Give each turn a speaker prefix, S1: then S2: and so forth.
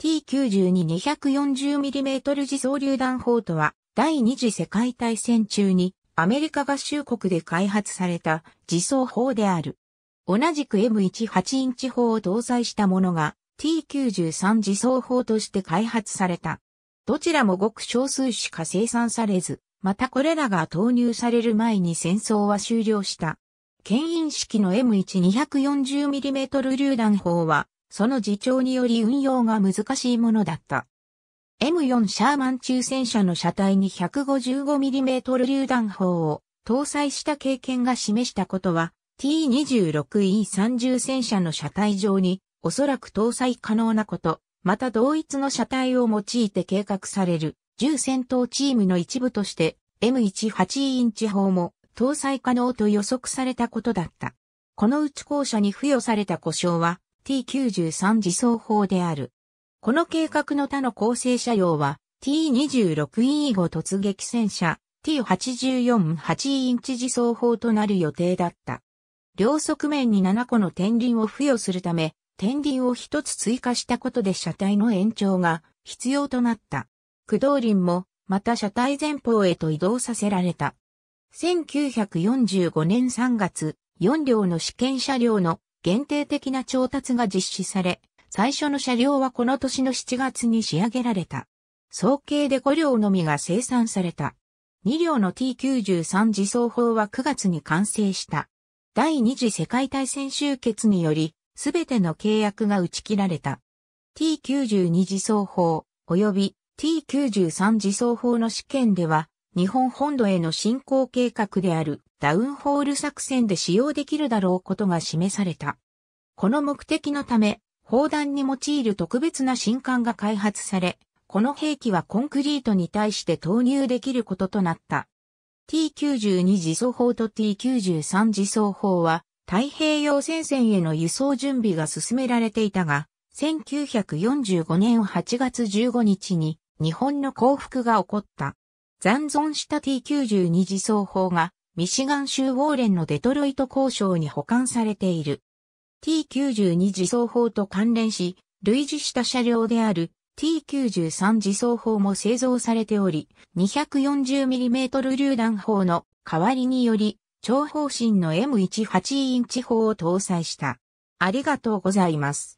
S1: T92-240mm 自走榴弾砲とは、第二次世界大戦中にアメリカ合衆国で開発された自走砲である。同じく M18 インチ砲を搭載したものが T93 自走砲として開発された。どちらもごく少数しか生産されず、またこれらが投入される前に戦争は終了した。牽引式の M1240mm 榴弾砲はその自重により運用が難しいものだった。M4 シャーマン中戦車の車体に 155mm 榴弾砲を搭載した経験が示したことは T26E30 戦車の車体上におそらく搭載可能なこと、また同一の車体を用いて計画される重戦闘チームの一部として M18 インチ砲も搭載可能と予測されたことだった。このうち校舎に付与された故障は T93 自走砲である。この計画の他の構成車両は T26E5 突撃戦車 T848 インチ自走砲となる予定だった。両側面に7個の天輪を付与するため、天輪を1つ追加したことで車体の延長が必要となった。駆動輪もまた車体前方へと移動させられた。1945年3月、4両の試験車両の限定的な調達が実施され、最初の車両はこの年の7月に仕上げられた。総計で5両のみが生産された。2両の T93 自走砲は9月に完成した。第二次世界大戦終結により、すべての契約が打ち切られた。T92 自走砲、及び T93 自走砲の試験では、日本本土への侵攻計画であるダウンホール作戦で使用できるだろうことが示された。この目的のため、砲弾に用いる特別な新艦が開発され、この兵器はコンクリートに対して投入できることとなった。T92 自走砲と T93 自走砲は太平洋戦線への輸送準備が進められていたが、1945年8月15日に日本の降伏が起こった。残存した T92 自走砲が、ミシガン州ウォーレンのデトロイト交渉に保管されている。T92 自走砲と関連し、類似した車両である T93 自走砲も製造されており、240mm 榴弾砲の代わりにより、長方針の M18 インチ砲を搭載した。ありがとうございます。